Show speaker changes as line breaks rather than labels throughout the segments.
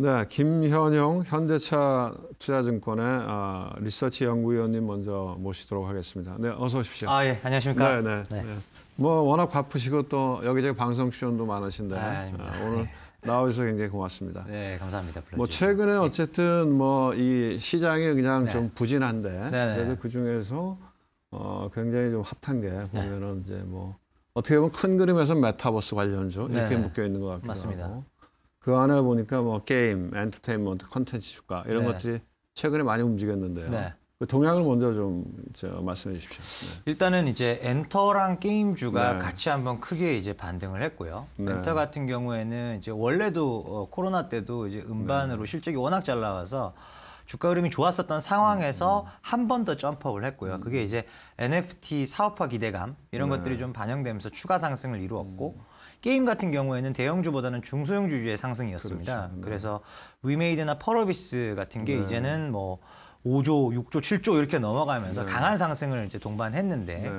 네, 김현영 현대차 투자증권의 아, 리서치 연구위원님 먼저 모시도록 하겠습니다. 네, 어서 오십시오. 아, 예, 안녕하십니까. 네, 네. 네. 네. 뭐 워낙 바쁘시고 또 여기저기 방송 출연도 많으신데 아, 아, 오늘 네. 나와주셔서 굉장히 고맙습니다. 네, 감사합니다. 불러주셔서. 뭐 최근에 네. 어쨌든 뭐 이 시장이 그냥 네. 좀 부진한데 그래도 그 중에서 어, 굉장히 좀 핫한 게 보면은 이제 뭐 어떻게 보면 큰 그림에서 메타버스 관련주 이렇게 묶여 있는 것 같기도 맞습니다. 하고. 그 안에 보니까 뭐 게임, 엔터테인먼트, 컨텐츠 주가 이런 네. 것들이 최근에 많이 움직였는데요. 네. 그 동향을 먼저 좀저 말씀해 주십시오. 네.
일단은 이제
엔터랑 게임주가 네.
같이 한번 크게 이제 반등을 했고요. 네. 엔터 같은 경우에는 이제 원래도 어, 코로나 때도 이제 음반으로 네. 실적이 워낙 잘 나와서 주가 흐름이 좋았었던 상황에서 음, 음. 한번 더 점프업을 했고요. 음. 그게 이제 NFT 사업화 기대감 이런 네. 것들이 좀 반영되면서 추가 상승을 이루었고 게임 같은 경우에는 대형주보다는 중소형 주주의 상승이었습니다. 그 그래서 위메이드나 펄어비스 같은 게 네. 이제는 뭐 5조, 6조, 7조 이렇게 넘어가면서 네. 강한 상승을 이제 동반했는데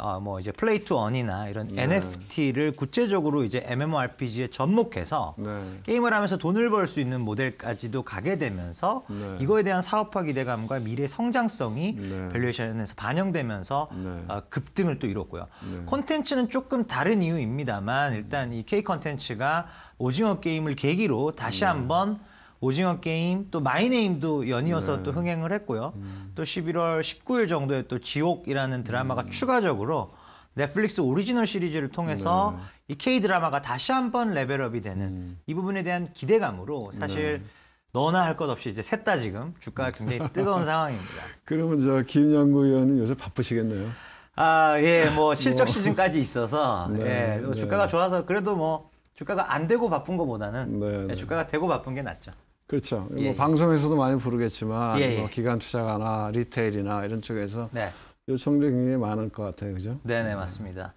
어, 뭐 이제 플레이 투 원이나 이런 네. NFT를 구체적으로 이제 MMORPG에 접목해서 네. 게임을 하면서 돈을 벌 수 있는 모델까지도 가게 되면서 네. 이거에 대한 사업화 기대감과 미래 성장성이 네. 밸류에이션에서 반영되면서 네. 어, 급등을 또 이뤘고요. 네. 콘텐츠는 조금 다른 이유입니다만 일단 이 K 콘텐츠가 오징어 게임을 계기로 다시 네. 한번 오징어 게임 또 마이네임도 연이어서 네. 또 흥행을 했고요. 음. 또 11월 19일 정도에 또 지옥이라는 드라마가 음. 추가적으로 넷플릭스 오리지널 시리즈를 통해서 네. 이 K 드라마가 다시 한번 레벨업이 되는 음. 이 부분에 대한 기대감으로 사실 네. 너나 할 것 없이 이제 셋 다 지금 주가가 음. 굉장히 뜨거운 상황입니다.
그러면 저 김양구 의원은 요새 바쁘시겠네요.
아, 예, 뭐, 뭐. 실적 뭐. 시즌까지 있어서 네, 예, 뭐 네. 주가가 좋아서 그래도 뭐 주가가 안 되고 바쁜 것보다는 네, 예, 네. 주가가 되고 바쁜 게 낫죠.
그렇죠. 뭐 예, 뭐 예. 방송에서도 많이 부르겠지만 예, 뭐 예. 기관 투자가나 리테일이나 이런 쪽에서 네. 요청들이 굉장히 많을 것 같아요. 그죠? 네,
네, 맞습니다.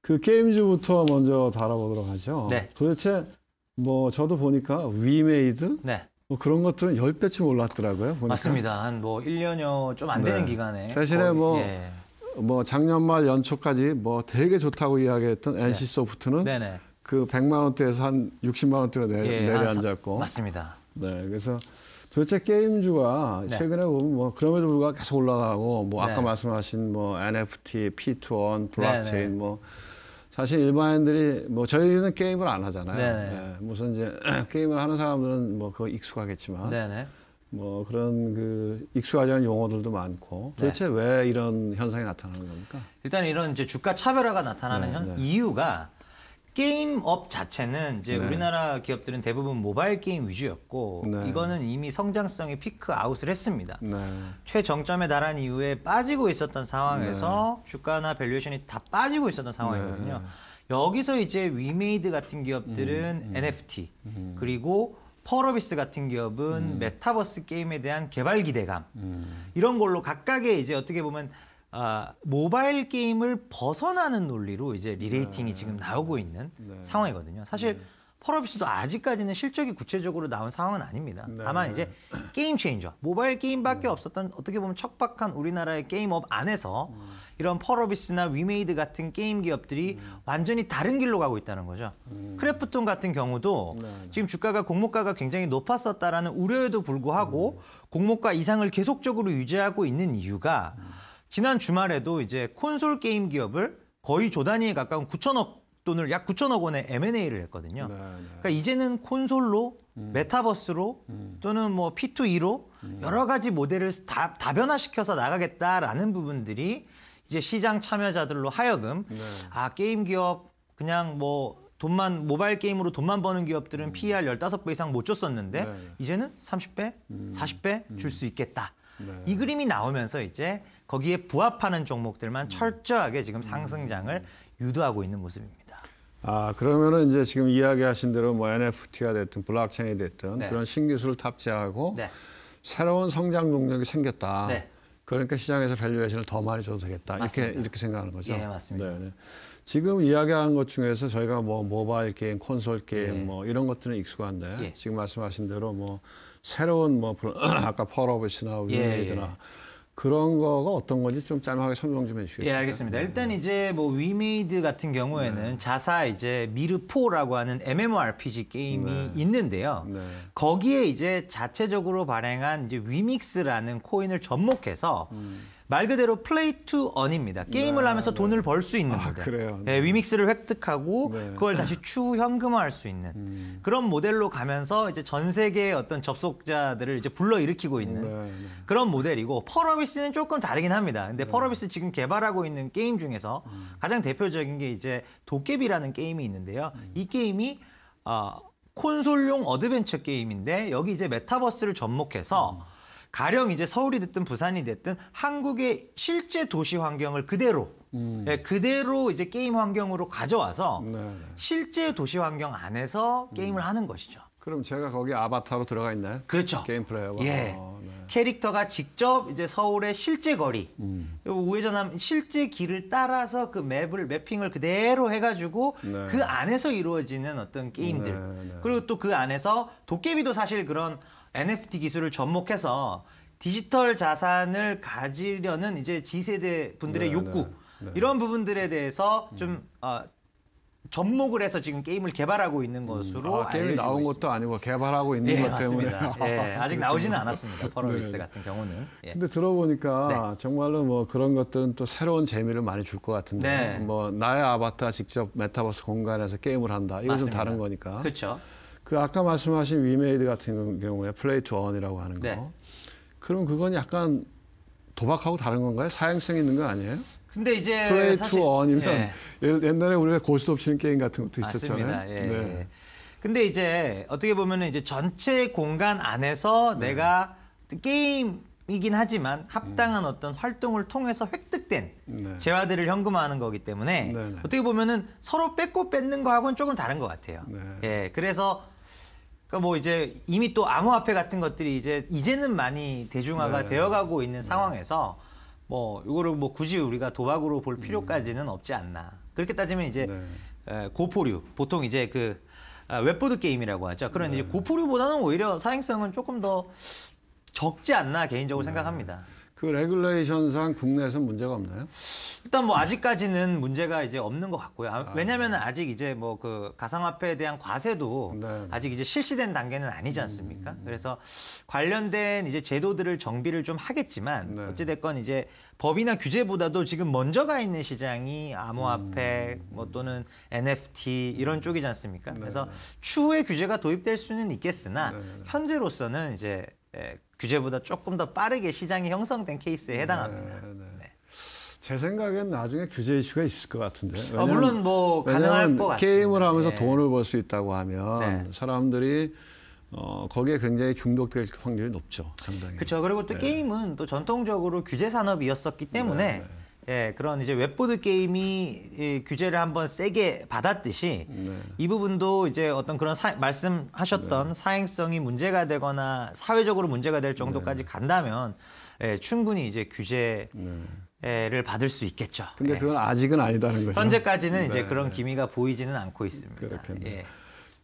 그 게임즈부터 먼저 다뤄보도록 하죠. 네. 도대체 뭐 저도 보니까 위메이드 네. 뭐 그런 것들은 열배쯤 올랐더라고요. 보니까. 맞습니다.
한뭐 1년여 좀 안 되는 네. 기간에 대신에 거의, 뭐, 예.
뭐 작년 말 연초까지 뭐 되게 좋다고 이야기했던 NC소프트는 네. 네, 그 100만 원대에서 한 60만 원대로 내, 예, 려앉았고 맞습니다. 네, 그래서 도대체 게임주가 네. 최근에 보면 뭐 그럼에도 불구하고 계속 올라가고 뭐 아까 네. 말씀하신 뭐 NFT, P2On, 블록체인 네네. 네. 뭐 사실 일반인들이 뭐 저희는 게임을 안 하잖아요. 네, 네. 무슨 이제 게임을 하는 사람들은 뭐 그거 익숙하겠지만 네네. 뭐 그런 그 익숙하지 않은 용어들도 많고 도대체 왜 이런 현상이 나타나는 겁니까?
일단 이런 이제 주가 차별화가 나타나는 현, 이유가 게임업 자체는 이제 네. 우리나라 기업들은 대부분 모바일 게임 위주였고 네. 이거는 이미 성장성이 피크 아웃을 했습니다. 네. 최정점에 달한 이후에 빠지고 있었던 상황에서 네. 주가나 밸류에이션이 다 빠지고 있었던 상황이거든요. 네. 여기서 이제 위메이드 같은 기업들은 음, 음. NFT 음. 그리고 퍼러비스 같은 기업은 음. 메타버스 게임에 대한 개발 기대감 음. 이런 걸로 각각의 이제 어떻게 보면 아, 모바일 게임을 벗어나는 논리로 이제 리레이팅이 네. 지금 나오고 있는 네. 상황이거든요. 사실 네. 펄업비스도 아직까지는 실적이 구체적으로 나온 상황은 아닙니다. 네. 다만 이제 게임 체인저, 모바일 게임밖에 음. 없었던 어떻게 보면 척박한 우리나라의 게임업 안에서 음. 이런 펄업비스나 위메이드 같은 게임 기업들이 음. 완전히 다른 길로 가고 있다는 거죠. 크래프톤 같은 경우도 네. 지금 주가가 공모가가 굉장히 높았었다라는 우려에도 불구하고 공모가 이상을 계속적으로 유지하고 있는 이유가 지난 주말에도 이제 콘솔 게임 기업을 거의 조단위에 가까운 9천억 돈을 약 9천억 원의 M&A를 했거든요. 네, 네. 그러니까 이제는 콘솔로 음. 메타버스로 음. 또는 뭐 P2E로 음. 여러 가지 모델을 다 다변화시켜서 나가겠다라는 부분들이 이제 시장 참여자들로 하여금 네. 아 게임 기업 그냥 뭐 돈만 모바일 게임으로 돈만 버는 기업들은 음. PER 15배 이상 못 줬었는데 네. 이제는 30배, 음. 40배 줄수 음. 있겠다. 네. 이 그림이 나오면서 이제 거기에 부합하는 종목들만 음. 철저하게 지금 음. 상승장을 유도하고
있는 모습입니다. 아 그러면은 이제 지금 이야기하신 대로 뭐 NFT가 됐든 블록체인이 됐든 네. 그런 신기술을 탑재하고 네. 새로운 성장 동력이 생겼다. 네. 그러니까 시장에서 밸류에이션을 더 많이 줘도 되겠다. 맞습니다. 이렇게 이렇게 생각하는 거죠. 예, 맞습니다. 네네. 네. 지금 이야기한 것 중에서 저희가 뭐 모바일 게임, 콘솔 게임 네. 뭐 이런 것들은 익숙한데 예. 지금 말씀하신 대로 뭐 새로운 뭐 아까 펄어브시나 윈메이드나 예, 예. 그런 거가 어떤 건지 좀 짤막하게 설명 좀해주시겠어니 예, 알겠습니다.
네. 일단 이제 뭐 위메이드 같은 경우에는 네. 자사 이제 미르포라고 하는 MMORPG 게임이 네. 있는데요. 네. 거기에 이제 자체적으로 발행한 이제 위믹스라는 코인을 접목해서 음. 말 그대로 플레이 투 언입니다. 게임을 네, 하면서 네. 돈을 벌 수 있는 아, 모델. 그래요. 네, 네. 위믹스를 획득하고 네. 그걸 다시 추후 현금화할 수 있는 음. 그런 모델로 가면서 이제 전 세계의 어떤 접속자들을 이제 불러일으키고 있는 네, 그런 모델이고 펄어비스는 조금 다르긴 합니다. 근데 펄어비스 음. 지금 개발하고 있는 게임 중에서 음. 가장 대표적인 게 이제 도깨비라는 게임이 있는데요. 음. 이 게임이 어, 콘솔용 어드벤처 게임인데 여기 이제 메타버스를 접목해서 음. 가령 이제 서울이 됐든 부산이 됐든 한국의 실제 도시 환경을 그대로 음. 예, 그대로 이제 게임 환경으로 가져와서 네, 네. 실제 도시 환경 안에서 음. 게임을 음. 하는 것이죠. 그럼 제가 거기 아바타로 들어가 있나요? 그렇죠. 게임 플레이어가. 예. 어, 네. 캐릭터가 직접 이제 서울의 실제 거리, 음. 우회전함 실제 길을 따라서 그 맵을 맵핑을 그대로 해가지고 네. 그 안에서 이루어지는 어떤 게임들. 네, 네. 그리고 또 그 안에서 도깨비도 사실 그런 NFT 기술을 접목해서 디지털 자산을 가지려는 이제 G세대 분들의 네, 욕구 네, 네. 이런 부분들에 대해서 좀 음. 어, 접목을 해서 지금 게임을 개발하고 있는 음, 것으로 음. 아, 게임 나온
있습니다. 것도 아니고 개발하고 있는 예, 것 맞습니다. 때문에 예, 아직 나오지는 않았습니다. 버러비스 네. 같은 경우는. 예. 근데 들어보니까 네. 정말로 뭐 그런 것들은 또 새로운 재미를 많이 줄 것 같은데 네. 뭐 나의 아바타 직접 메타버스 공간에서 게임을 한다 이거 좀 다른 거니까. 그렇죠. 그 아까 말씀하신 위메이드 같은 경우에 플레이 투 원이라고 하는 거. 네. 그럼 그건 약간 도박하고 다른 건가요? 사행성 있는 거 아니에요?
근데 이제 플레이 사실, 원이면 예.
옛날에 우리가 고스톱 치는 게임 같은 것도 있었잖아요. 맞습니다. 예. 네. 예.
근데 이제 어떻게 보면은 이제 전체 공간 안에서 네. 내가 게임이긴 하지만 합당한 음. 어떤 활동을 통해서 획득된 네. 재화들을 현금화하는 거기 때문에 네, 네. 어떻게 보면은 서로 뺏고 뺏는 거하고는 조금 다른 것 같아요. 네. 예. 그래서 그러니까 뭐 이제 이미 또 암호화폐 같은 것들이 이제 이제는 많이 대중화가 네. 되어가고 있는 네. 상황에서 뭐 이거를 뭐 굳이 우리가 도박으로 볼 필요까지는 음. 없지 않나. 그렇게 따지면 이제 네. 고포류 보통 이제 그 아, 웹보드 게임이라고 하죠. 그런 네. 이제 고포류보다는 오히려 사행성은 조금 더 적지 않나 개인적으로 네. 생각합니다.
그 레귤레이션상 국내에서 문제가 없나요?
일단 뭐 아직까지는 문제가 이제 없는 것 같고요. 아, 아. 왜냐하면 아직 이제 뭐 그 가상화폐에 대한 과세도 네네. 아직 이제 실시된 단계는 아니지 않습니까? 음. 그래서 관련된 이제 제도들을 정비를 좀 하겠지만 네. 어찌됐건 이제 법이나 규제보다도 지금 먼저 가 있는 시장이 암호화폐 음. 뭐 또는 NFT 이런 음. 쪽이지 않습니까? 네네. 그래서 네. 추후에 규제가 도입될 수는 있겠으나 네네. 현재로서는 이제 예, 규제보다 조금 더 빠르게 시장이 형성된 케이스에 해당합니다. 네, 네, 네.
제 생각엔 나중에 규제 이슈가 있을 것 같은데. 아, 물론 뭐 가능할 것 같습니다. 게임을 하면서 네. 돈을 벌 수 있다고 하면 네. 사람들이 어, 거기에 굉장히 중독될 확률이 높죠, 상당히.
그렇죠. 그리고 또 네. 게임은 또 전통적으로 규제 산업이었었기 때문에 예, 그런 이제 웹보드 게임이 이 규제를 한번 세게 받았듯이 네. 이 부분도 이제 어떤 그런 사, 말씀하셨던 네. 사행성이 문제가 되거나 사회적으로 문제가 될 정도까지 네. 간다면 예, 충분히 이제
규제 를 받을 수 있겠죠. 근데 예. 그건 아직은 아니다는 거죠. 현재까지는 이제 네. 그런
기미가 보이지는 않고 있습니다. 그렇겠네요. 예.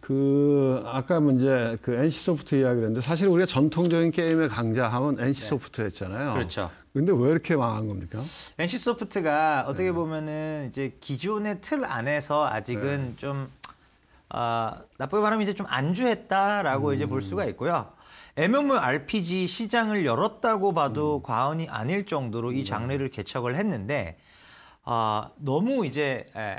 그 아까 문제 그 NC 소프트 이야기를 했는데 사실 우리가 전통적인 게임의 강자 하면 NC 소프트였잖아요. 그렇죠. 근데 왜 이렇게 망한 겁니까?
NC 소프트가 어떻게 네. 보면은 이제 기존의 틀 안에서 아직은 네. 좀 아, 나쁘게 말하면 이제 좀 안주했다라고 음. 이제 볼 수가 있고요. MMORPG 시장을 열었다고 봐도 음. 과언이 아닐 정도로 이 네. 장르를 개척을 했는데 아, 너무 이제 에,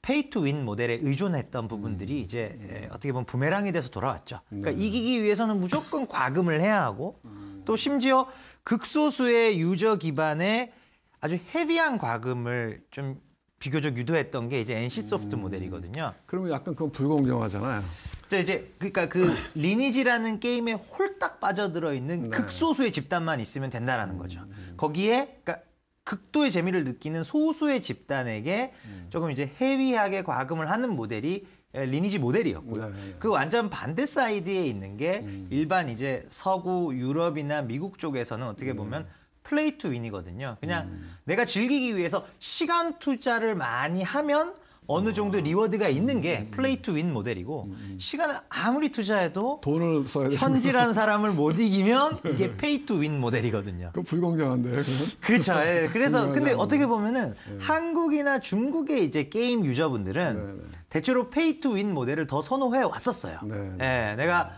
페이 투 윈 모델에 의존했던 부분들이 음. 이제 에, 음. 어떻게 보면 부메랑이 돼서 돌아왔죠. 그러니까 네. 이기기 위해서는 무조건 과금을 해야 하고 음. 또 심지어 극소수의 유저 기반의 아주 헤비한 과금을 좀 비교적 유도했던 게 이제 NC 소프트 음. 모델이거든요. 그러면 약간 그건 불공정하잖아요. 자 이제 그러니까 그 리니지라는 게임에 홀딱 빠져들어 있는 네. 극소수의 집단만 있으면 된다라는 음. 거죠. 거기에 그러니까 극도의 재미를 느끼는 소수의 집단에게 음. 조금 이제 해이하게 과금을 하는 모델이 예, 리니지 모델이었고요. 네, 네. 그 완전 반대 사이드에 있는 게 음. 일반 이제 서구 유럽이나 미국 쪽에서는 어떻게 음. 보면 음. 플레이 투 윈이거든요. 그냥 음. 내가 즐기기 위해서 시간 투자를 많이 하면 어느 정도 리워드가 있는 게 플레이 투 윈 모델이고 음, 음. 시간을 아무리 투자해도 돈을 써야 현질한 사람을 못 이기면 네. 이게 페이 투 윈 모델이거든요. 그 불공정한데. 그렇죠. 예. 그래서 근데 어떻게 보면은 네. 한국이나 중국의 이제 게임 유저분들은 네, 네. 대체로 페이 투 윈 모델을 더 선호해 왔었어요. 네, 예. 내가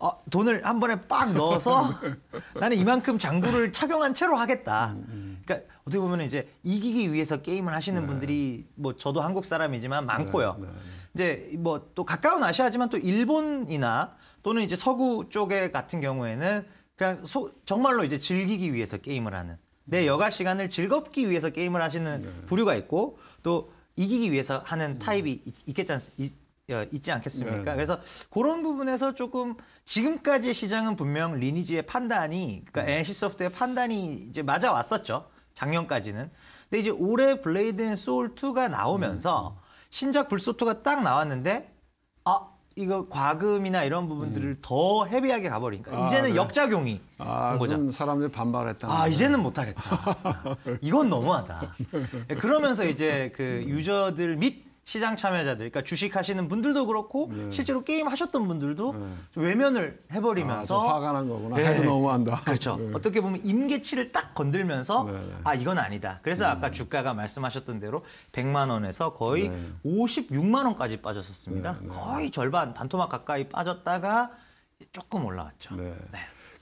어, 돈을 한 번에 빡 넣어서 나는 이만큼 장구를 착용한 채로 하겠다. 음, 그러니까 어떻게 보면 이제 이기기 위해서 게임을 하시는 네. 분들이 뭐 저도 한국 사람이지만 네, 많고요. 네, 네. 이제 뭐 또 가까운 아시아지만 또 일본이나 또는 이제 서구 쪽에 같은 경우에는 그냥 소, 정말로 이제 즐기기 위해서 게임을 하는 내 네. 여가 시간을 즐겁기 위해서 게임을 하시는 네. 부류가 있고 또 이기기 위해서 하는 타입이 있겠지 않, 있, 어, 있지 않겠습니까? 네네. 그래서 그런 부분에서 조금 지금까지 시장은 분명 리니지의 판단이 그러니까 NC소프트의 판단이 이제 맞아 왔었죠. 작년까지는. 근데 이제 올해 블레이드 앤 소울 2가 나오면서 음. 신작 불소 2가 딱 나왔는데 아 이거 과금이나 이런 부분들을 음. 더 헤비하게 가버리니까 아, 이제는 그래. 역작용이 아, 온 거죠. 사람들이 반발했다. 아 이제는 못하겠다. 이건 너무하다. 네. 그러면서 이제 그 유저들 및 시장 참여자들, 그러니까 주식 하시는 분들도 그렇고 네. 실제로 게임 하셨던 분들도 네. 외면을 해버리면서 아, 화가 난 거구나. 네. 해도 너무한다. 그렇죠. 네. 어떻게 보면 임계치를 딱 건들면서 네, 네. 아 이건 아니다. 그래서 음. 아까 주가가 말씀하셨던 대로 100만 원에서 거의 56만 원까지 빠졌었습니다. 거의 절반 반토막 가까이 빠졌다가 조금 올라왔죠. 네.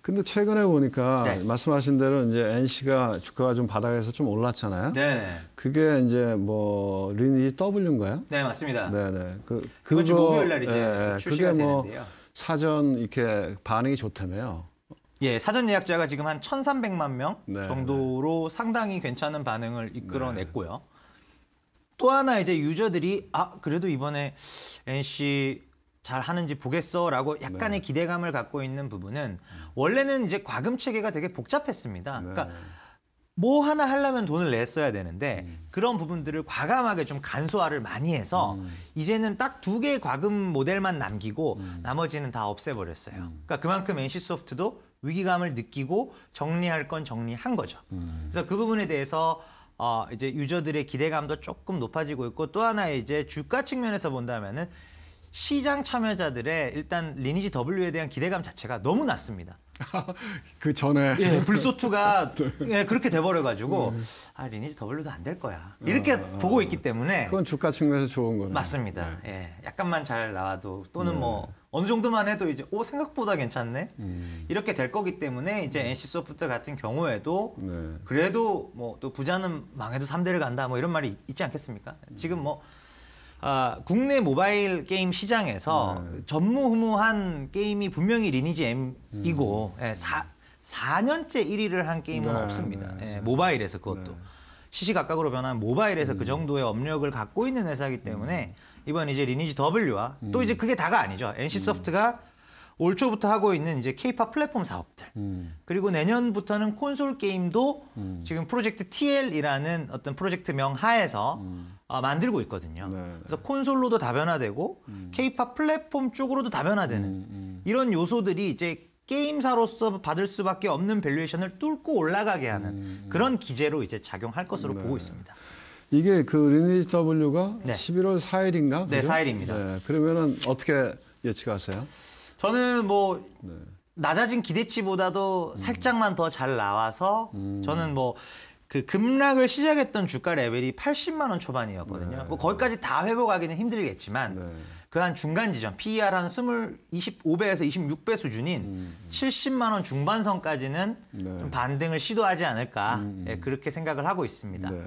근데 최근에 보니까 네. 말씀하신 대로 이제 NC가 주가가 좀 바닥에서 좀 올랐잖아요. 네. 그게 이제 뭐 리니지 W인가요?
네, 맞습니다.
네, 네. 그 그거 목요일 날 이제 네, 출시가 그게 뭐 되는데요. 사전
이렇게 반응이 좋다며요. 예, 사전 예약자가 지금 한 1,300만 명 네. 정도로 상당히 괜찮은 반응을 이끌어냈고요. 네. 또 하나 이제 유저들이 아, 그래도 이번에 NC 잘 하는지 보겠어라고 약간의 네. 기대감을 갖고 있는 부분은 원래는 이제 과금 체계가 되게 복잡했습니다. 네. 그러니까 뭐 하나 하려면 돈을 냈어야 되는데 음. 그런 부분들을 과감하게 좀 간소화를 많이 해서 음. 이제는 딱 두 개의 과금 모델만 남기고 음. 나머지는 다 없애버렸어요. 음. 그러니까 그만큼 NC소프트도 위기감을 느끼고 정리할 건 정리한 거죠. 음. 그래서 그 부분에 대해서 어, 이제 유저들의 기대감도 조금 높아지고 있고 또 하나 이제 주가 측면에서 본다면은 시장 참여자들의 일단 리니지 W에 대한 기대감 자체가 너무 낮습니다.
그 전에 예,
불소투가 네. 예, 그렇게 돼버려가지고 네. 아 리니지 W도 안 될 거야 아. 이렇게 아, 보고
있기 때문에 그건 주가 측면에서 좋은 거네 맞습니다.
네. 예, 약간만 잘 나와도 또는 네. 뭐 어느 정도만 해도 이제 오 생각보다 괜찮네 음. 이렇게 될 거기 때문에 이제 음. NC 소프트 같은 경우에도 네. 그래도 뭐 또 부자는 망해도 3대를 간다 뭐 이런 말이 있지 않겠습니까? 음. 지금 뭐 아, 국내 모바일 게임 시장에서 음. 전무후무한 게임이 분명히 리니지 M이고 음. 예, 사, 4년째 1위를 한 게임은 네, 없습니다. 네. 예, 네. 모바일에서 그것도. 네. 시시각각으로 변한 모바일에서 그 음. 그 정도의 업력을 갖고 있는 회사이기 때문에 음. 이번 이제 리니지 W와 또 음. 이제 그게 다가 아니죠. NC소프트가 음. 올 초부터 하고 있는 이제 케이팝 플랫폼 사업들 음. 그리고 내년부터는 콘솔 게임도 음. 지금 프로젝트 TL이라는 어떤 프로젝트명 하에서 음. 어, 만들고 있거든요. 네 그래서 콘솔로도 다변화되고 케이팝 음. 플랫폼 쪽으로도 다변화되는 음, 음. 이런 요소들이 이제 게임사로서 받을 수밖에 없는 밸류에이션을 뚫고 올라가게 하는 그런 기제로 이제 작용할 것으로 네. 보고 있습니다.
이게 그 리니지 W가 네. 11월 4일인가? 그죠? 네, 4일입니다. 네, 그러면은 어떻게 예측하세요? 저는 뭐 네.
낮아진 기대치보다도 음. 살짝만 더 잘 나와서 음. 저는 뭐. 그 급락을 시작했던 주가 레벨이 80만 원 초반이었거든요. 네. 뭐 거기까지 다 회복하기는 힘들겠지만 네. 그한 중간 지점 PER 한 20, 25배에서 26배 수준인 음, 70만 원 중반선까지는 네. 좀 반등을 시도하지 않을까 음, 예, 그렇게 생각을 하고 있습니다. 네.